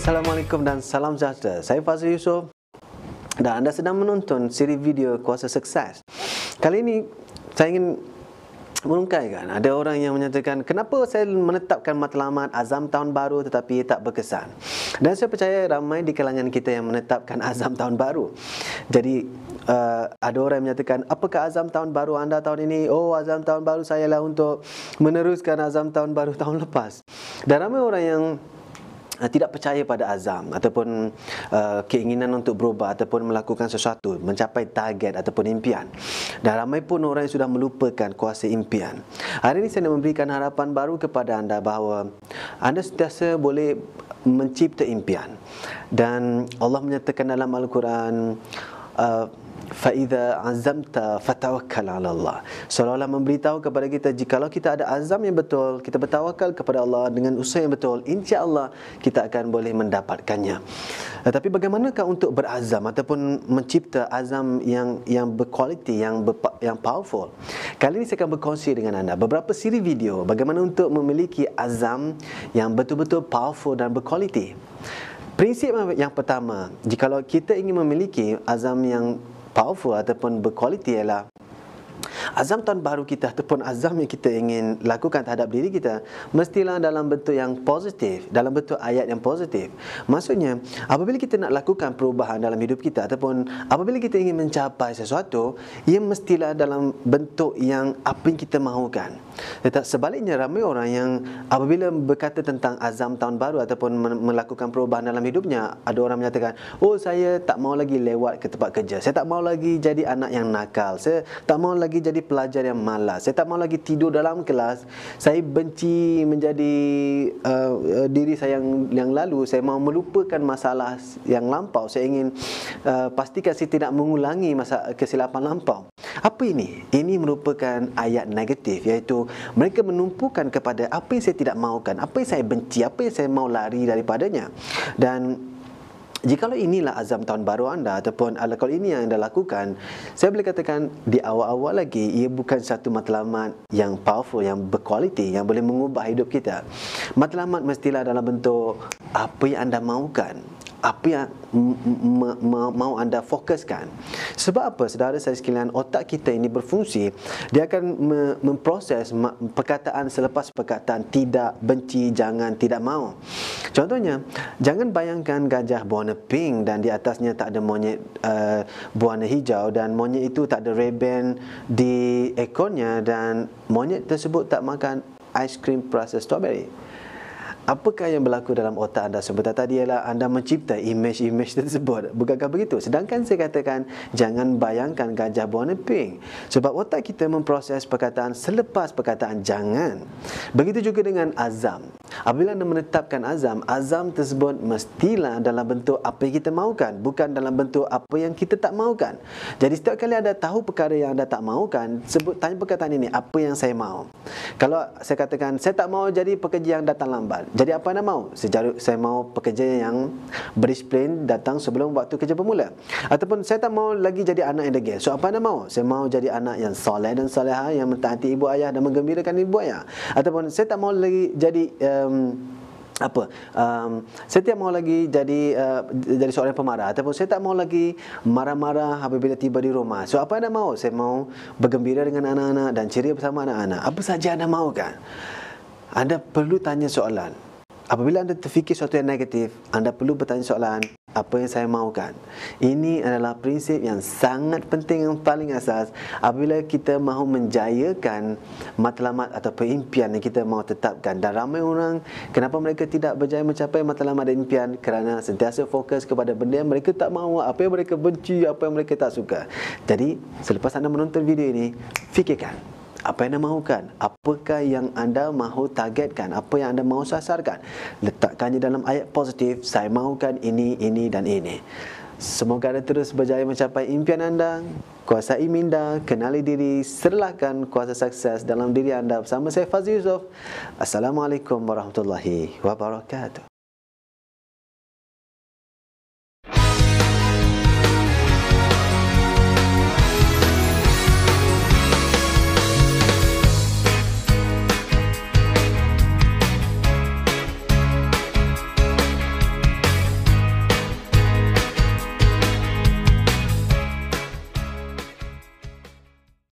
Assalamualaikum dan salam sejahtera. Saya Fazil Yusof dan anda sedang menonton siri video Kuasa Sukses. Kali ini saya ingin merungkaikan ada orang yang menyatakan kenapa saya menetapkan matlamat azam tahun baru tetapi tak berkesan. Dan saya percaya ramai di kalangan kita yang menetapkan azam tahun baru. Jadi uh, ada orang yang menyatakan apakah azam tahun baru anda tahun ini? Oh azam tahun baru saya lah untuk meneruskan azam tahun baru tahun lepas. Dan ramai orang yang Ah, tidak percaya pada azam ataupun uh, keinginan untuk berubah ataupun melakukan sesuatu mencapai target ataupun impian dan ramai pun orang yang sudah melupakan kuasa impian hari ini saya nak memberikan harapan baru kepada anda bahawa anda sentiasa boleh mencipta impian dan Allah menyatakan dalam Al-Quran ah, faiza azamta fatawakkal ala Allah. Seolah-olah memberitahu kepada kita jikalau kita ada azam yang betul, kita bertawakal kepada Allah dengan usaha yang betul, insya-Allah kita akan boleh mendapatkannya. Eh, tapi bagaimanakah untuk berazam ataupun mencipta azam yang yang berkualiti, yang berpa, yang powerful? Kali ini saya akan berkongsi dengan anda beberapa siri video bagaimana untuk memiliki azam yang betul-betul powerful dan berkualiti. Prinsip yang pertama, jikalau kita ingin memiliki azam yang powerful ataupun berkualiti ialah azam tahun baru kita ataupun azam yang kita ingin lakukan terhadap diri kita mestilah dalam bentuk yang positif dalam bentuk ayat yang positif maksudnya apabila kita nak lakukan perubahan dalam hidup kita ataupun apabila kita ingin mencapai sesuatu ia mestilah dalam bentuk yang apa yang kita mahukan tetapi sebaliknya ramai orang yang apabila berkata tentang azam tahun baru ataupun melakukan perubahan dalam hidupnya ada orang menyatakan oh saya tak mau lagi lewat ke tempat kerja saya tak mau lagi jadi anak yang nakal saya tak mau lagi jadi pelajar yang malas. Saya tak mau lagi tidur dalam kelas. Saya benci menjadi uh, uh, diri saya yang, yang lalu. Saya mau melupakan masalah yang lampau. Saya ingin uh, pastikan saya tidak mengulangi masa kesilapan lampau. Apa ini? Ini merupakan ayat negatif iaitu mereka menumpukan kepada apa yang saya tidak mahukan, apa yang saya benci, apa yang saya mau lari daripadanya. Dan Jikalau inilah azam tahun baru anda ataupun kalau ini yang anda lakukan, saya boleh katakan di awal-awal lagi ia bukan satu matlamat yang powerful, yang berkualiti, yang boleh mengubah hidup kita. Matlamat mestilah dalam bentuk apa yang anda mahukan apa yang mau anda fokuskan. Sebab apa? Saudara saya sekalian, otak kita ini berfungsi, dia akan me- memproses perkataan selepas perkataan tidak benci, jangan, tidak mau. Contohnya, jangan bayangkan gajah berwarna pink dan di atasnya tak ada monyet uh, berwarna hijau dan monyet itu tak ada reben di ekornya dan monyet tersebut tak makan aiskrim rasa strawberry apakah yang berlaku dalam otak anda sebentar tadi ialah anda mencipta imej-imej tersebut bukankah begitu sedangkan saya katakan jangan bayangkan gajah berwarna pink sebab otak kita memproses perkataan selepas perkataan jangan begitu juga dengan azam Apabila anda menetapkan azam, azam tersebut mestilah dalam bentuk apa yang kita mahukan, bukan dalam bentuk apa yang kita tak mahukan. Jadi setiap kali anda tahu perkara yang anda tak mahukan, sebut tanya perkataan ini, apa yang saya mahu? Kalau saya katakan, saya tak mahu jadi pekerja yang datang lambat. Jadi apa anda mahu? Sejarah saya mahu pekerja yang berdisiplin datang sebelum waktu kerja pemula. Ataupun saya tak mahu lagi jadi anak yang degil. So apa anda mahu? Saya mahu jadi anak yang soleh dan soleha, yang mentaati ibu ayah dan menggembirakan ibu ayah. Ataupun saya tak mahu lagi jadi uh, um, apa um, saya tak mahu lagi jadi uh, jadi seorang pemarah ataupun saya tak mahu lagi marah-marah apabila tiba di rumah so apa anda mahu saya mahu bergembira dengan anak-anak dan ceria bersama anak-anak apa saja anda kan anda perlu tanya soalan apabila anda terfikir sesuatu yang negatif anda perlu bertanya soalan apa yang saya mahukan. Ini adalah prinsip yang sangat penting yang paling asas apabila kita mahu menjayakan matlamat atau impian yang kita mahu tetapkan. Dan ramai orang, kenapa mereka tidak berjaya mencapai matlamat dan impian? Kerana sentiasa fokus kepada benda yang mereka tak mahu, apa yang mereka benci, apa yang mereka tak suka. Jadi, selepas anda menonton video ini, fikirkan apa yang anda mahukan apakah yang anda mahu targetkan apa yang anda mahu sasarkan letakkannya dalam ayat positif saya mahukan ini ini dan ini semoga anda terus berjaya mencapai impian anda kuasai minda kenali diri serlahkan kuasa sukses dalam diri anda bersama saya Fazil Yusof Assalamualaikum warahmatullahi wabarakatuh